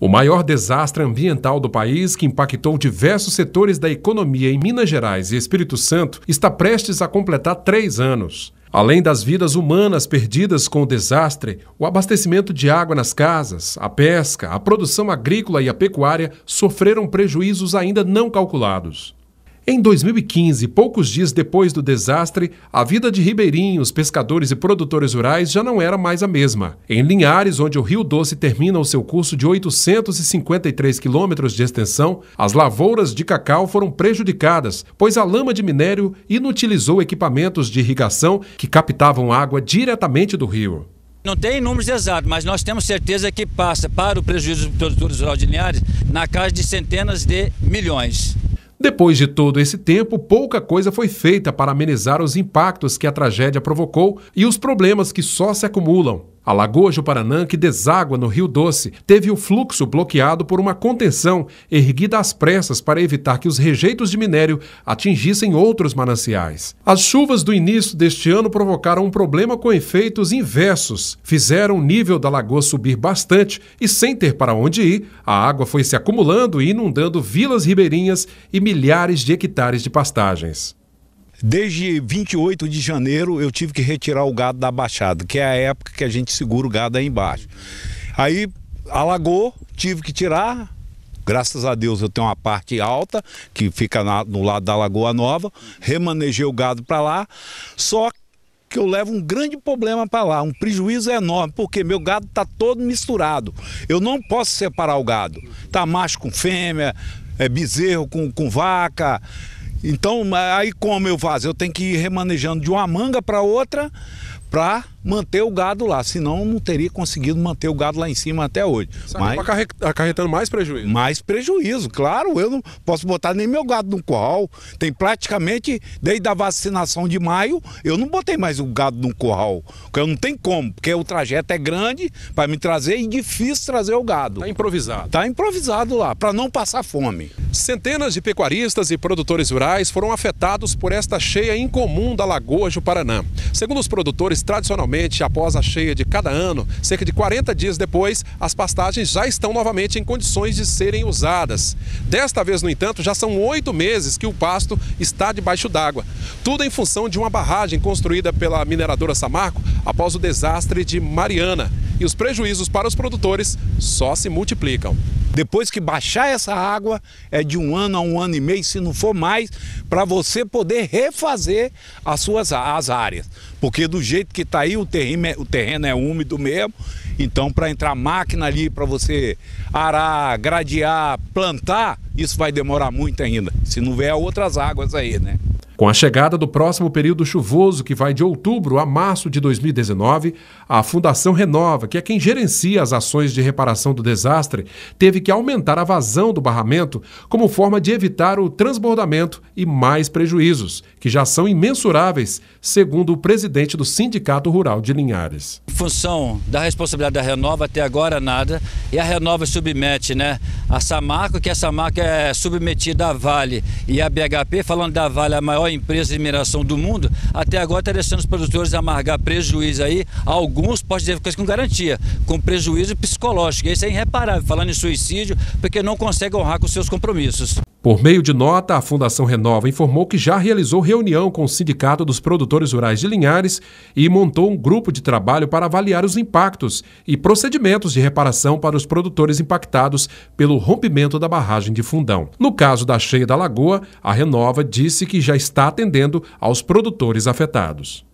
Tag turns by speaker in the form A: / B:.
A: O maior desastre ambiental do país, que impactou diversos setores da economia em Minas Gerais e Espírito Santo, está prestes a completar três anos. Além das vidas humanas perdidas com o desastre, o abastecimento de água nas casas, a pesca, a produção agrícola e a pecuária sofreram prejuízos ainda não calculados. Em 2015, poucos dias depois do desastre, a vida de ribeirinhos, pescadores e produtores rurais já não era mais a mesma. Em Linhares, onde o Rio Doce termina o seu curso de 853 quilômetros de extensão, as lavouras de cacau foram prejudicadas, pois a lama de minério inutilizou equipamentos de irrigação que captavam água diretamente do rio.
B: Não tem números exatos, mas nós temos certeza que passa para o prejuízo dos produtores rurais de Linhares na casa de centenas de milhões.
A: Depois de todo esse tempo, pouca coisa foi feita para amenizar os impactos que a tragédia provocou e os problemas que só se acumulam. A Lagoa Juparanã, que deságua no Rio Doce, teve o fluxo bloqueado por uma contenção erguida às pressas para evitar que os rejeitos de minério atingissem outros mananciais. As chuvas do início deste ano provocaram um problema com efeitos inversos. Fizeram o nível da lagoa subir bastante e, sem ter para onde ir, a água foi se acumulando e inundando vilas ribeirinhas e milhares de hectares de pastagens.
C: Desde 28 de janeiro eu tive que retirar o gado da baixada, que é a época que a gente segura o gado aí embaixo. Aí alagou, tive que tirar. Graças a Deus eu tenho uma parte alta que fica na, no lado da Lagoa Nova, remanejei o gado para lá. Só que eu levo um grande problema para lá, um prejuízo enorme, porque meu gado está todo misturado. Eu não posso separar o gado. Está macho com fêmea, é bezerro com, com vaca, então, aí como eu faço? Eu tenho que ir remanejando de uma manga para outra para manter o gado lá, senão não teria conseguido manter o gado lá em cima até hoje. Isso Mas tá acarretando mais prejuízo. Mais prejuízo, claro, eu não posso botar nem meu gado no curral. Tem praticamente desde a vacinação de maio, eu não botei mais o gado no curral, porque eu não tem como, porque o trajeto é grande para me trazer e difícil trazer o gado. Tá improvisado. Tá improvisado lá, para não passar fome.
A: Centenas de pecuaristas e produtores rurais foram afetados por esta cheia incomum da Lagoa Paranã. Segundo os produtores tradicionalmente, após a cheia de cada ano, cerca de 40 dias depois, as pastagens já estão novamente em condições de serem usadas. Desta vez, no entanto, já são oito meses que o pasto está debaixo d'água. Tudo em função de uma barragem construída pela mineradora Samarco após o desastre de Mariana e os prejuízos para os produtores só
C: se multiplicam. Depois que baixar essa água, é de um ano a um ano e meio, se não for mais, para você poder refazer as suas as áreas. Porque do jeito que está aí, o terreno, é, o terreno é úmido mesmo. Então, para entrar máquina ali, para você arar, gradear, plantar, isso vai demorar muito ainda. Se não vier outras águas aí, né?
A: Com a chegada do próximo período chuvoso, que vai de outubro a março de 2019, a Fundação Renova, que é quem gerencia as ações de reparação do desastre, teve que aumentar a vazão do barramento como forma de evitar o transbordamento e mais prejuízos, que já são imensuráveis, segundo o presidente do Sindicato Rural de Linhares.
B: Em função da responsabilidade da Renova, até agora nada, e a Renova submete né, a Samarco, que a marca é submetida à Vale e à BHP, falando da Vale, a maior empresa de mineração do mundo, até agora está deixando os produtores amargar prejuízo aí, alguns, pode dizer, com garantia, com prejuízo psicológico. Isso é irreparável, falando em suicídio, porque não consegue honrar com seus compromissos.
A: Por meio de nota, a Fundação Renova informou que já realizou reunião com o Sindicato dos Produtores Rurais de Linhares e montou um grupo de trabalho para avaliar os impactos e procedimentos de reparação para os produtores impactados pelo rompimento da barragem de Fundão. No caso da cheia da lagoa, a Renova disse que já está atendendo aos produtores afetados.